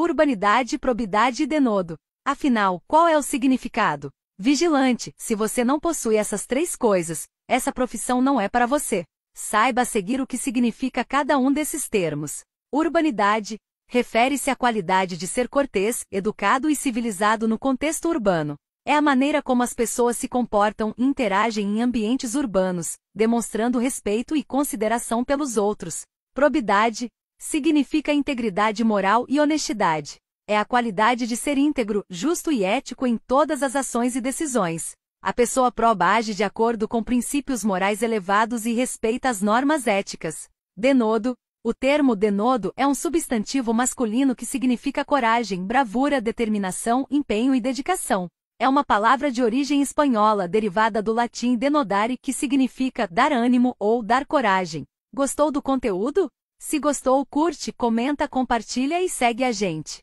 Urbanidade, probidade e denodo. Afinal, qual é o significado? Vigilante, se você não possui essas três coisas, essa profissão não é para você. Saiba seguir o que significa cada um desses termos. Urbanidade refere-se à qualidade de ser cortês, educado e civilizado no contexto urbano. É a maneira como as pessoas se comportam e interagem em ambientes urbanos, demonstrando respeito e consideração pelos outros. Probidade Significa integridade moral e honestidade. É a qualidade de ser íntegro, justo e ético em todas as ações e decisões. A pessoa proba age de acordo com princípios morais elevados e respeita as normas éticas. Denodo. O termo denodo é um substantivo masculino que significa coragem, bravura, determinação, empenho e dedicação é uma palavra de origem espanhola derivada do latim denodare, que significa dar ânimo ou dar coragem. Gostou do conteúdo? Se gostou, curte, comenta, compartilha e segue a gente.